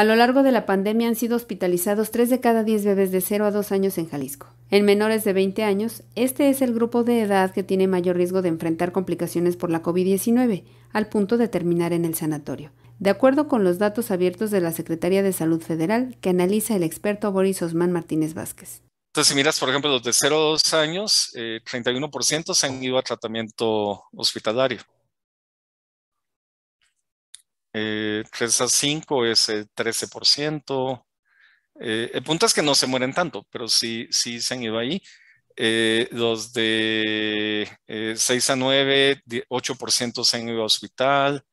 A lo largo de la pandemia han sido hospitalizados 3 de cada 10 bebés de 0 a 2 años en Jalisco. En menores de 20 años, este es el grupo de edad que tiene mayor riesgo de enfrentar complicaciones por la COVID-19, al punto de terminar en el sanatorio. De acuerdo con los datos abiertos de la Secretaría de Salud Federal, que analiza el experto Boris Osman Martínez Vázquez. Entonces, si miras, por ejemplo, los de 0 a 2 años, 31% eh, se han ido a tratamiento hospitalario. 3 eh, a 5 es el 13%. Eh, el punto es que no se mueren tanto, pero sí, se han ido ahí. Eh, los de 6 a 9, 8% se han ido a hospital.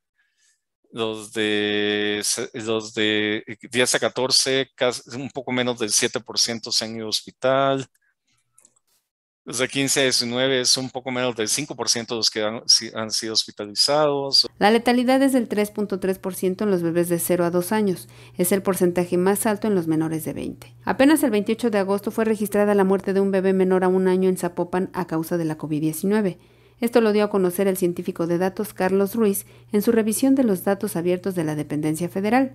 Los de, 10 a 14, un poco menos del 7% se han ido a hospital de 15 a 19 es un poco menos del 5% de los que han, han, sido hospitalizados. La letalidad es del 3.3% en los bebés de 0 a 2 años. Es el porcentaje más alto en los menores de 20. Apenas el 28 de agosto fue registrada la muerte de un bebé menor a un año en Zapopan a causa de la COVID-19. Esto lo dio a conocer el científico de datos Carlos Ruiz en su revisión de los datos abiertos de la dependencia federal.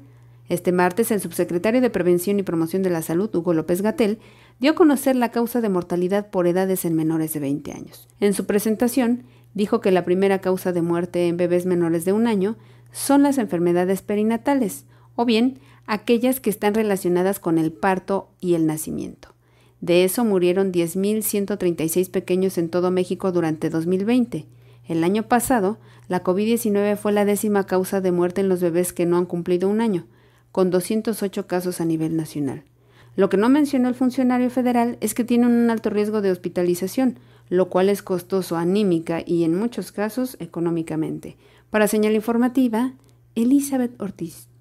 Este martes, el subsecretario de Prevención y Promoción de la Salud, Hugo López Gatel, dio a conocer la causa de mortalidad por edades en menores de 20 años. En su presentación, dijo que la primera causa de muerte en bebés menores de un año son las enfermedades perinatales, o bien aquellas que están relacionadas con el parto y el nacimiento. De eso murieron 10.136 pequeños en todo México durante 2020. El año pasado, la COVID-19 fue la décima causa de muerte en los bebés que no han cumplido un año, con 208 casos a nivel nacional. Lo que no mencionó el funcionario federal es que tienen un alto riesgo de hospitalización, lo cual es costoso anímica y en muchos casos económicamente. Para señal informativa, Elizabeth Ortiz.